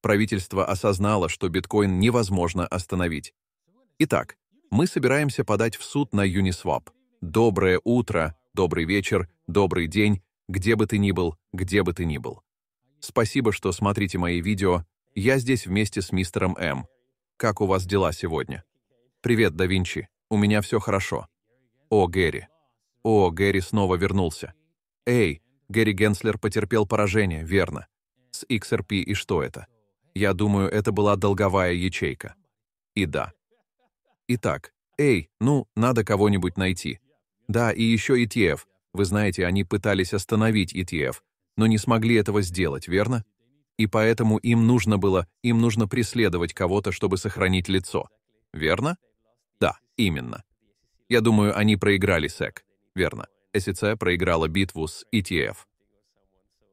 Правительство осознало, что биткоин невозможно остановить. Итак, мы собираемся подать в суд на Uniswap. Доброе утро, добрый вечер, добрый день, где бы ты ни был, где бы ты ни был. Спасибо, что смотрите мои видео. Я здесь вместе с мистером М. Как у вас дела сегодня? Привет, да Винчи. У меня все хорошо. О, Гэри. О, Гэри снова вернулся. Эй, Гэри Генслер потерпел поражение, верно. С XRP и что это? Я думаю, это была долговая ячейка. И да. Итак, эй, ну, надо кого-нибудь найти. Да, и еще ETF. Вы знаете, они пытались остановить ETF, но не смогли этого сделать, верно? И поэтому им нужно было, им нужно преследовать кого-то, чтобы сохранить лицо. Верно? Да, именно. Я думаю, они проиграли SEC, Верно. СИЦ проиграла битву с ETF.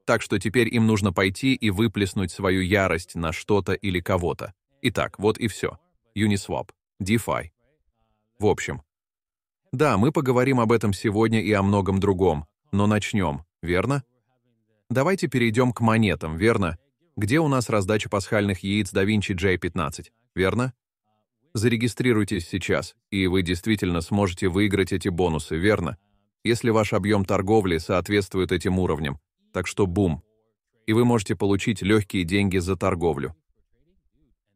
Так что теперь им нужно пойти и выплеснуть свою ярость на что-то или кого-то. Итак, вот и все. Uniswap, DeFi. В общем. Да, мы поговорим об этом сегодня и о многом другом, но начнем, верно? Давайте перейдем к монетам, верно? Где у нас раздача пасхальных яиц DaVinci J15, верно? Зарегистрируйтесь сейчас, и вы действительно сможете выиграть эти бонусы, верно? Если ваш объем торговли соответствует этим уровням, так что бум. И вы можете получить легкие деньги за торговлю.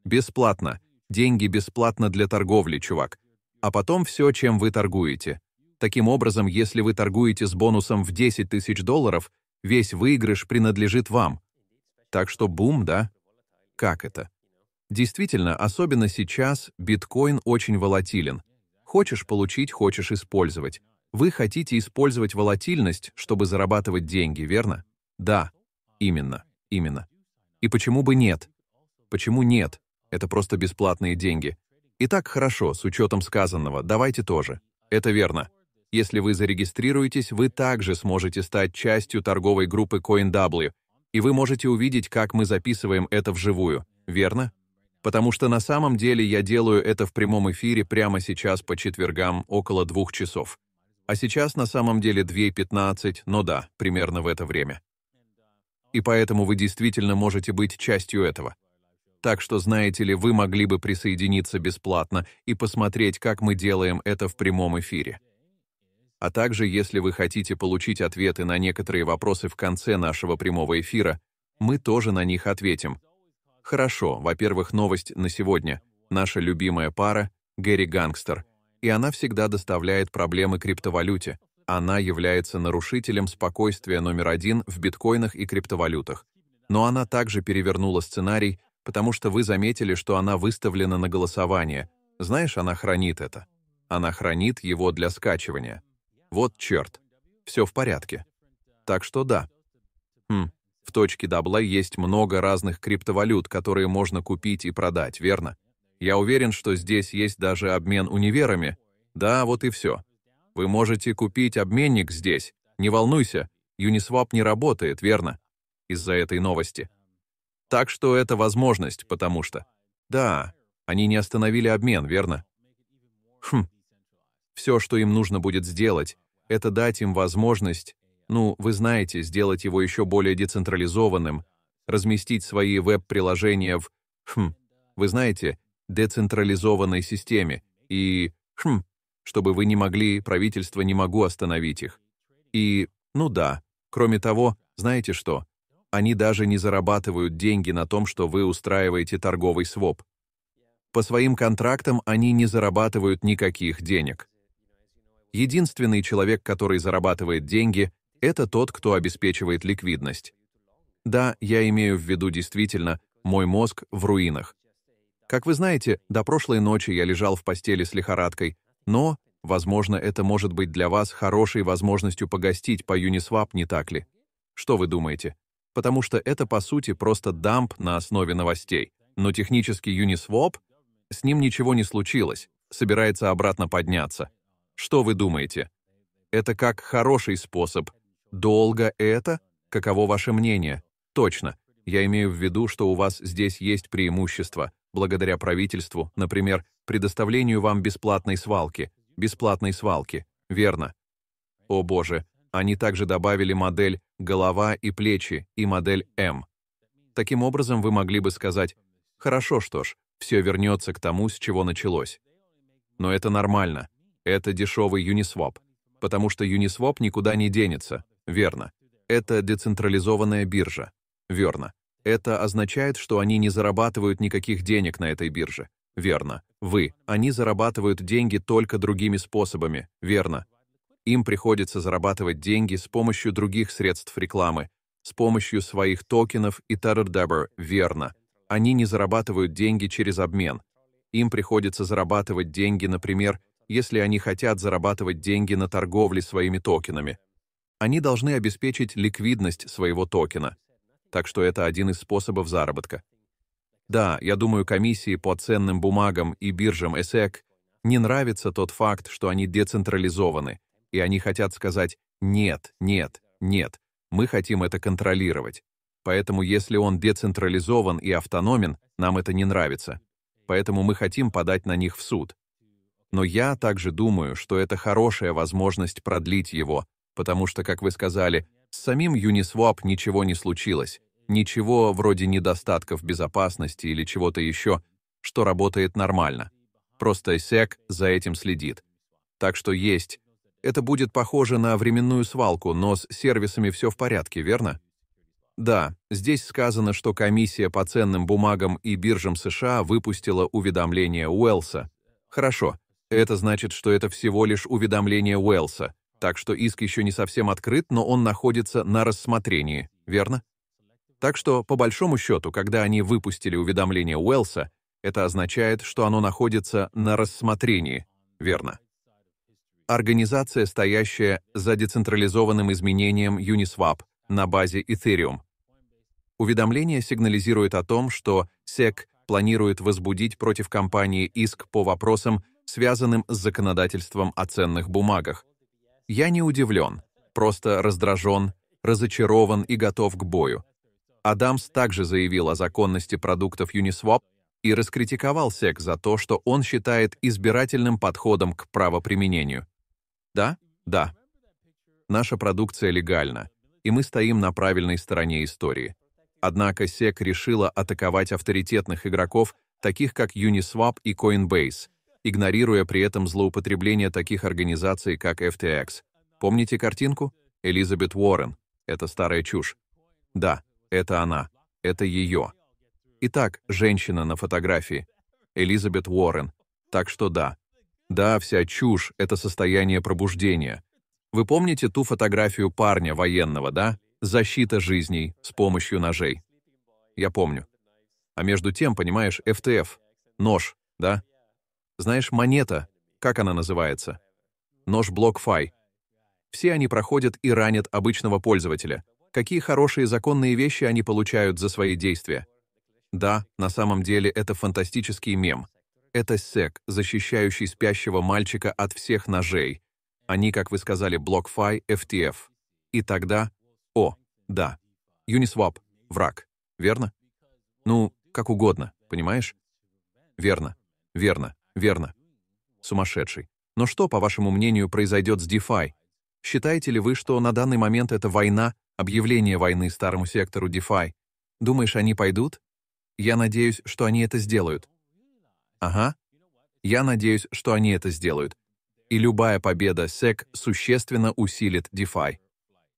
Бесплатно. Деньги бесплатно для торговли, чувак. А потом все, чем вы торгуете. Таким образом, если вы торгуете с бонусом в 10 тысяч долларов, весь выигрыш принадлежит вам. Так что бум, да? Как это? Действительно, особенно сейчас, биткоин очень волатилен. Хочешь получить, хочешь использовать. Вы хотите использовать волатильность, чтобы зарабатывать деньги, верно? Да, именно, именно. И почему бы нет? Почему нет? Это просто бесплатные деньги. И так хорошо, с учетом сказанного, давайте тоже. Это верно. Если вы зарегистрируетесь, вы также сможете стать частью торговой группы CoinW, и вы можете увидеть, как мы записываем это вживую, верно? Потому что на самом деле я делаю это в прямом эфире прямо сейчас по четвергам около двух часов. А сейчас на самом деле 2.15, но да, примерно в это время и поэтому вы действительно можете быть частью этого. Так что, знаете ли, вы могли бы присоединиться бесплатно и посмотреть, как мы делаем это в прямом эфире. А также, если вы хотите получить ответы на некоторые вопросы в конце нашего прямого эфира, мы тоже на них ответим. Хорошо, во-первых, новость на сегодня. Наша любимая пара — Гэри Гангстер, и она всегда доставляет проблемы криптовалюте, она является нарушителем спокойствия номер один в биткоинах и криптовалютах. Но она также перевернула сценарий, потому что вы заметили, что она выставлена на голосование. Знаешь, она хранит это. Она хранит его для скачивания. Вот черт. Все в порядке. Так что да. Хм, в точке добла есть много разных криптовалют, которые можно купить и продать, верно? Я уверен, что здесь есть даже обмен универами. Да, вот и все. Вы можете купить обменник здесь. Не волнуйся, Uniswap не работает, верно? Из-за этой новости. Так что это возможность, потому что... Да, они не остановили обмен, верно? Хм. Все, что им нужно будет сделать, это дать им возможность, ну, вы знаете, сделать его еще более децентрализованным, разместить свои веб-приложения в, хм, вы знаете, децентрализованной системе и, хм, чтобы вы не могли, правительство не могу остановить их. И, ну да, кроме того, знаете что, они даже не зарабатывают деньги на том, что вы устраиваете торговый своп. По своим контрактам они не зарабатывают никаких денег. Единственный человек, который зарабатывает деньги, это тот, кто обеспечивает ликвидность. Да, я имею в виду действительно, мой мозг в руинах. Как вы знаете, до прошлой ночи я лежал в постели с лихорадкой, но, возможно, это может быть для вас хорошей возможностью погостить по Uniswap, не так ли? Что вы думаете? Потому что это, по сути, просто дамп на основе новостей. Но технически Uniswap, с ним ничего не случилось, собирается обратно подняться. Что вы думаете? Это как хороший способ. Долго это? Каково ваше мнение? Точно. Я имею в виду, что у вас здесь есть преимущество благодаря правительству, например, предоставлению вам бесплатной свалки. Бесплатной свалки, верно. О боже, они также добавили модель «голова и плечи» и модель «М». Таким образом, вы могли бы сказать «хорошо, что ж, все вернется к тому, с чего началось». Но это нормально. Это дешевый Uniswap. Потому что Uniswap никуда не денется, верно. Это децентрализованная биржа, верно. Это означает, что они не зарабатывают никаких денег на этой бирже. Верно. Вы. Они зарабатывают деньги только другими способами. Верно. Им приходится зарабатывать деньги с помощью других средств рекламы, с помощью своих токенов и тарардабр. Верно. Они не зарабатывают деньги через обмен. Им приходится зарабатывать деньги, например, если они хотят зарабатывать деньги на торговле своими токенами. Они должны обеспечить ликвидность своего токена, так что это один из способов заработка. Да, я думаю, комиссии по ценным бумагам и биржам ЭСЭК не нравится тот факт, что они децентрализованы, и они хотят сказать «нет, нет, нет, мы хотим это контролировать». Поэтому если он децентрализован и автономен, нам это не нравится. Поэтому мы хотим подать на них в суд. Но я также думаю, что это хорошая возможность продлить его, потому что, как вы сказали, с самим Uniswap ничего не случилось, ничего вроде недостатков безопасности или чего-то еще, что работает нормально. Просто SEC за этим следит. Так что есть. Это будет похоже на временную свалку, но с сервисами все в порядке, верно? Да, здесь сказано, что комиссия по ценным бумагам и биржам США выпустила уведомление Уэлса. Хорошо, это значит, что это всего лишь уведомление Уэлса. Так что иск еще не совсем открыт, но он находится на рассмотрении, верно? Так что, по большому счету, когда они выпустили уведомление Уэлса, это означает, что оно находится на рассмотрении, верно? Организация, стоящая за децентрализованным изменением Uniswap на базе Ethereum. Уведомление сигнализирует о том, что SEC планирует возбудить против компании иск по вопросам, связанным с законодательством о ценных бумагах, я не удивлен, просто раздражен, разочарован и готов к бою. Адамс также заявил о законности продуктов Uniswap и раскритиковал сек за то, что он считает избирательным подходом к правоприменению. Да? Да. Наша продукция легальна, и мы стоим на правильной стороне истории. Однако сек решила атаковать авторитетных игроков, таких как Uniswap и Coinbase — игнорируя при этом злоупотребление таких организаций, как FTX. Помните картинку? Элизабет Уоррен. Это старая чушь. Да, это она. Это ее. Итак, женщина на фотографии. Элизабет Уоррен. Так что да. Да, вся чушь — это состояние пробуждения. Вы помните ту фотографию парня военного, да? Защита жизней с помощью ножей. Я помню. А между тем, понимаешь, FTF? нож, да? Знаешь, монета, как она называется? Нож блок Все они проходят и ранят обычного пользователя. Какие хорошие законные вещи они получают за свои действия? Да, на самом деле это фантастический мем. Это сек, защищающий спящего мальчика от всех ножей. Они, как вы сказали, BlockFi, FTF. И тогда... О, да. Uniswap — враг, верно? Ну, как угодно, понимаешь? Верно, верно. Верно. Сумасшедший. Но что, по вашему мнению, произойдет с DeFi? Считаете ли вы, что на данный момент это война, объявление войны старому сектору DeFi? Думаешь, они пойдут? Я надеюсь, что они это сделают. Ага. Я надеюсь, что они это сделают. И любая победа SEC существенно усилит DeFi.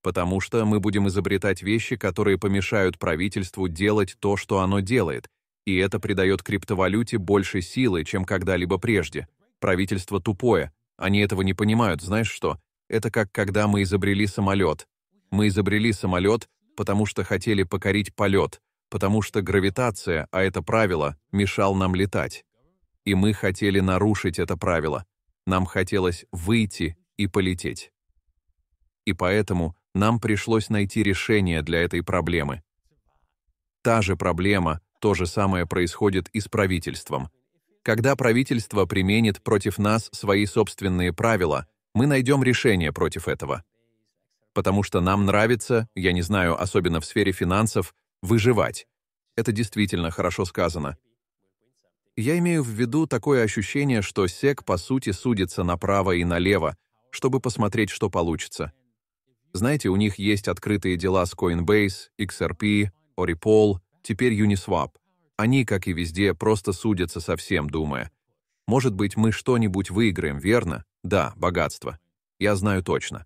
Потому что мы будем изобретать вещи, которые помешают правительству делать то, что оно делает — и это придает криптовалюте больше силы, чем когда-либо прежде. Правительство тупое. Они этого не понимают, знаешь что? Это как когда мы изобрели самолет. Мы изобрели самолет, потому что хотели покорить полет, потому что гравитация, а это правило, мешал нам летать. И мы хотели нарушить это правило. Нам хотелось выйти и полететь. И поэтому нам пришлось найти решение для этой проблемы. Та же проблема, то же самое происходит и с правительством. Когда правительство применит против нас свои собственные правила, мы найдем решение против этого. Потому что нам нравится, я не знаю, особенно в сфере финансов, выживать. Это действительно хорошо сказано. Я имею в виду такое ощущение, что СЕК по сути судится направо и налево, чтобы посмотреть, что получится. Знаете, у них есть открытые дела с Coinbase, XRP, Oripol, теперь Uniswap. Они, как и везде, просто судятся со всем, думая. Может быть, мы что-нибудь выиграем, верно? Да, богатство. Я знаю точно.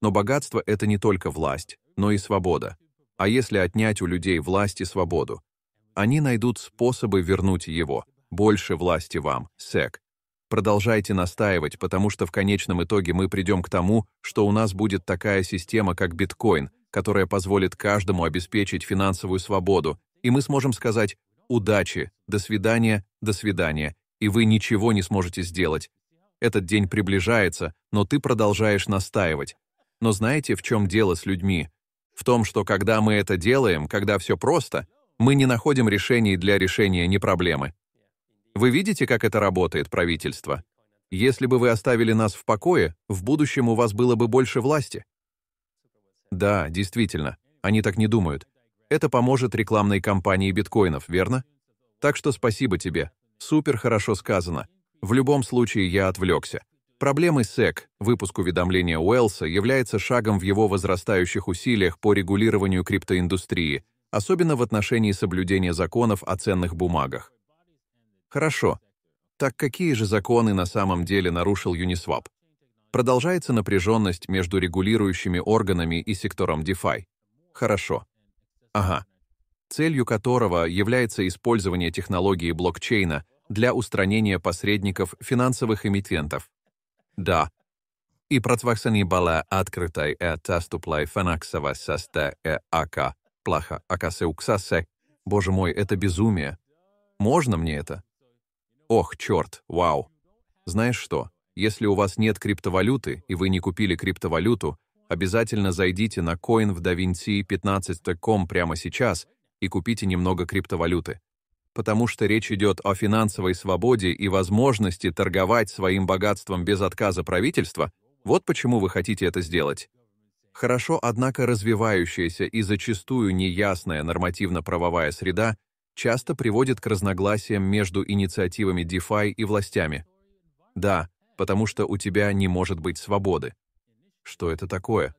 Но богатство — это не только власть, но и свобода. А если отнять у людей власть и свободу? Они найдут способы вернуть его. Больше власти вам, СЭК. Продолжайте настаивать, потому что в конечном итоге мы придем к тому, что у нас будет такая система, как биткоин, которая позволит каждому обеспечить финансовую свободу, и мы сможем сказать «удачи», «до свидания», «до свидания», и вы ничего не сможете сделать. Этот день приближается, но ты продолжаешь настаивать. Но знаете, в чем дело с людьми? В том, что когда мы это делаем, когда все просто, мы не находим решений для решения не проблемы. Вы видите, как это работает, правительство? Если бы вы оставили нас в покое, в будущем у вас было бы больше власти. Да, действительно, они так не думают. Это поможет рекламной кампании биткоинов, верно? Так что спасибо тебе. Супер хорошо сказано. В любом случае я отвлекся. Проблемы SEC, выпуск уведомления Уэллса, является шагом в его возрастающих усилиях по регулированию криптоиндустрии, особенно в отношении соблюдения законов о ценных бумагах. Хорошо. Так какие же законы на самом деле нарушил Uniswap? Продолжается напряженность между регулирующими органами и сектором DeFi. Хорошо. Ага. Целью которого является использование технологии блокчейна для устранения посредников финансовых эмитентов. Да. И протваксани была открытой э таступлай фанаксова састе э ака плаха акасе уксасе. Боже мой, это безумие. Можно мне это? Ох, черт, вау. Знаешь что, если у вас нет криптовалюты и вы не купили криптовалюту, обязательно зайдите на в coinvdavinci15.com прямо сейчас и купите немного криптовалюты, потому что речь идет о финансовой свободе и возможности торговать своим богатством без отказа правительства, вот почему вы хотите это сделать. Хорошо, однако, развивающаяся и зачастую неясная нормативно-правовая среда часто приводит к разногласиям между инициативами DeFi и властями. Да, потому что у тебя не может быть свободы. Что это такое?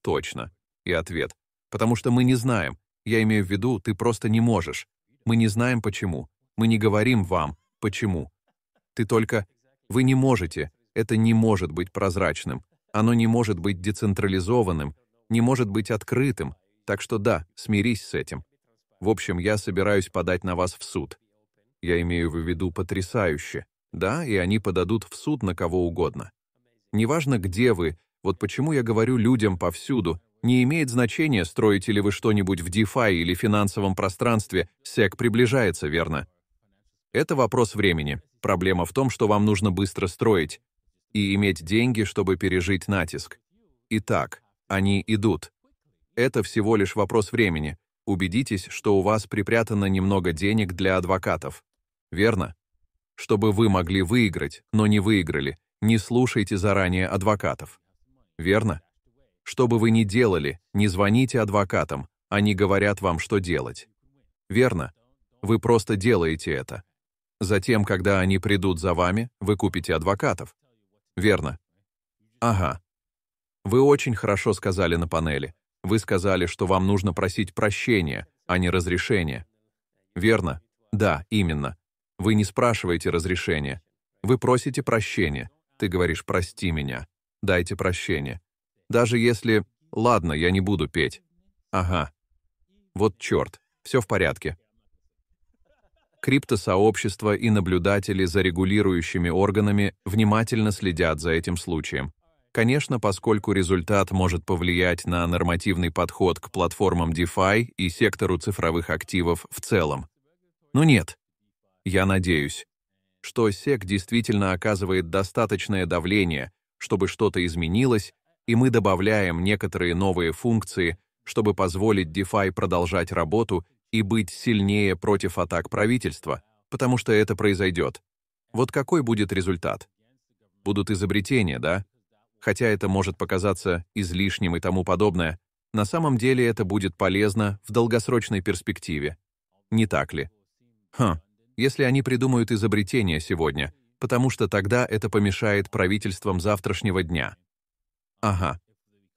Точно. И ответ. Потому что мы не знаем. Я имею в виду, ты просто не можешь. Мы не знаем почему. Мы не говорим вам, почему. Ты только... Вы не можете. Это не может быть прозрачным. Оно не может быть децентрализованным, не может быть открытым. Так что да, смирись с этим. В общем, я собираюсь подать на вас в суд. Я имею в виду потрясающе. Да, и они подадут в суд на кого угодно. Неважно, где вы, вот почему я говорю людям повсюду, не имеет значения, строите ли вы что-нибудь в DeFi или финансовом пространстве, SEC приближается, верно? Это вопрос времени. Проблема в том, что вам нужно быстро строить и иметь деньги, чтобы пережить натиск. Итак, они идут. Это всего лишь вопрос времени. Убедитесь, что у вас припрятано немного денег для адвокатов. Верно? Чтобы вы могли выиграть, но не выиграли, не слушайте заранее адвокатов верно? Что бы вы ни делали, не звоните адвокатам, они говорят вам, что делать. Верно? Вы просто делаете это. Затем, когда они придут за вами, вы купите адвокатов. Верно? Ага. Вы очень хорошо сказали на панели. Вы сказали, что вам нужно просить прощения, а не разрешения. Верно? Да, именно. Вы не спрашиваете разрешения. Вы просите прощения. Ты говоришь «прости меня» дайте прощение. Даже если «Ладно, я не буду петь». Ага. Вот черт, все в порядке. Криптосообщества и наблюдатели за регулирующими органами внимательно следят за этим случаем. Конечно, поскольку результат может повлиять на нормативный подход к платформам DeFi и сектору цифровых активов в целом. Но нет. Я надеюсь, что SEC действительно оказывает достаточное давление, чтобы что-то изменилось, и мы добавляем некоторые новые функции, чтобы позволить DeFi продолжать работу и быть сильнее против атак правительства, потому что это произойдет. Вот какой будет результат? Будут изобретения, да? Хотя это может показаться излишним и тому подобное, на самом деле это будет полезно в долгосрочной перспективе. Не так ли? Хм, если они придумают изобретение сегодня — потому что тогда это помешает правительствам завтрашнего дня. Ага.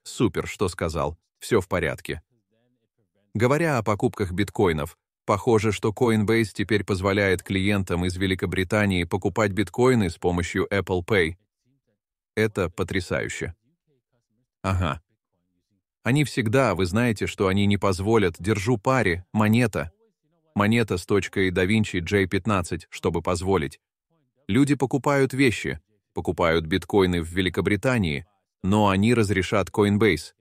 Супер, что сказал. Все в порядке. Говоря о покупках биткоинов, похоже, что Coinbase теперь позволяет клиентам из Великобритании покупать биткоины с помощью Apple Pay. Это потрясающе. Ага. Они всегда, вы знаете, что они не позволят, держу пари, монета. Монета с точкой DaVinci J15, чтобы позволить. Люди покупают вещи, покупают биткоины в Великобритании, но они разрешат Coinbase.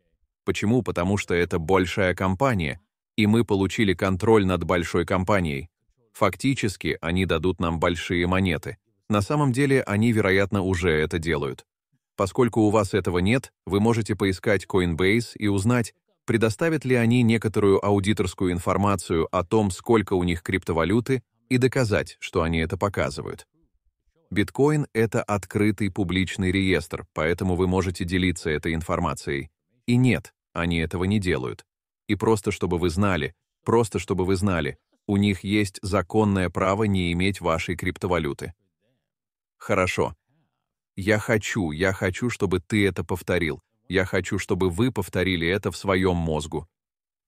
Почему? Потому что это большая компания, и мы получили контроль над большой компанией. Фактически, они дадут нам большие монеты. На самом деле, они, вероятно, уже это делают. Поскольку у вас этого нет, вы можете поискать Coinbase и узнать, предоставят ли они некоторую аудиторскую информацию о том, сколько у них криптовалюты, и доказать, что они это показывают. Биткоин — это открытый публичный реестр, поэтому вы можете делиться этой информацией. И нет, они этого не делают. И просто чтобы вы знали, просто чтобы вы знали, у них есть законное право не иметь вашей криптовалюты. Хорошо. Я хочу, я хочу, чтобы ты это повторил. Я хочу, чтобы вы повторили это в своем мозгу.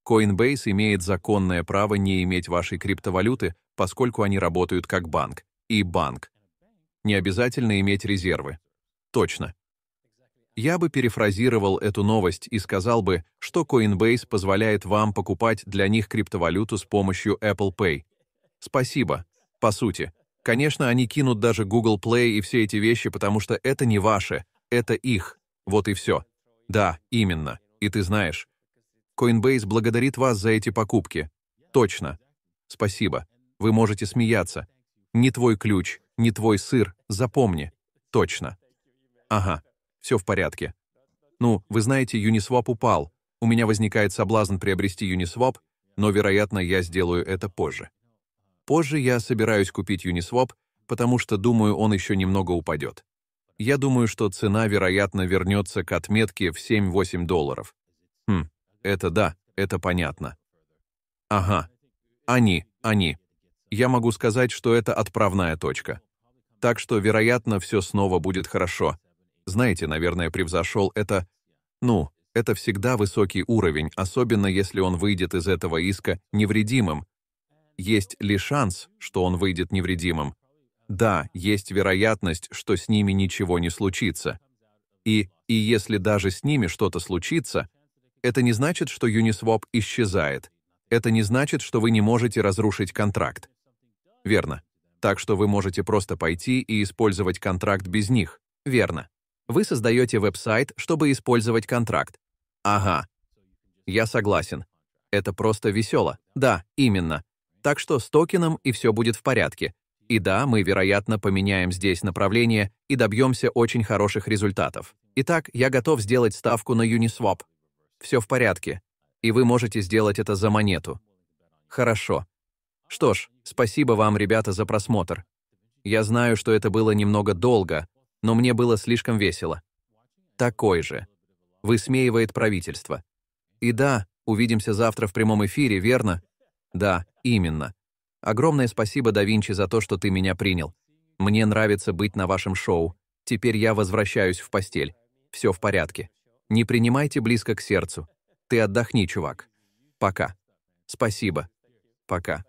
Coinbase имеет законное право не иметь вашей криптовалюты, поскольку они работают как банк. И банк. Не обязательно иметь резервы. Точно. Я бы перефразировал эту новость и сказал бы, что Coinbase позволяет вам покупать для них криптовалюту с помощью Apple Pay. Спасибо. По сути. Конечно, они кинут даже Google Play и все эти вещи, потому что это не ваше, это их. Вот и все. Да, именно. И ты знаешь. Coinbase благодарит вас за эти покупки. Точно. Спасибо. Вы можете смеяться. Не твой ключ. Не твой сыр, запомни. Точно. Ага, все в порядке. Ну, вы знаете, Uniswap упал. У меня возникает соблазн приобрести Uniswap, но, вероятно, я сделаю это позже. Позже я собираюсь купить Uniswap, потому что, думаю, он еще немного упадет. Я думаю, что цена, вероятно, вернется к отметке в 7-8 долларов. Хм, это да, это понятно. Ага. Они, они. Я могу сказать, что это отправная точка. Так что, вероятно, все снова будет хорошо. Знаете, наверное, превзошел это... Ну, это всегда высокий уровень, особенно если он выйдет из этого иска невредимым. Есть ли шанс, что он выйдет невредимым? Да, есть вероятность, что с ними ничего не случится. И, и если даже с ними что-то случится, это не значит, что Uniswap исчезает. Это не значит, что вы не можете разрушить контракт. Верно так что вы можете просто пойти и использовать контракт без них. Верно. Вы создаете веб-сайт, чтобы использовать контракт. Ага. Я согласен. Это просто весело. Да, именно. Так что с токеном и все будет в порядке. И да, мы, вероятно, поменяем здесь направление и добьемся очень хороших результатов. Итак, я готов сделать ставку на Uniswap. Все в порядке. И вы можете сделать это за монету. Хорошо. Что ж, спасибо вам, ребята, за просмотр. Я знаю, что это было немного долго, но мне было слишком весело. Такой же. Высмеивает правительство. И да, увидимся завтра в прямом эфире, верно? Да, именно. Огромное спасибо, да Винчи, за то, что ты меня принял. Мне нравится быть на вашем шоу. Теперь я возвращаюсь в постель. Все в порядке. Не принимайте близко к сердцу. Ты отдохни, чувак. Пока. Спасибо. Пока.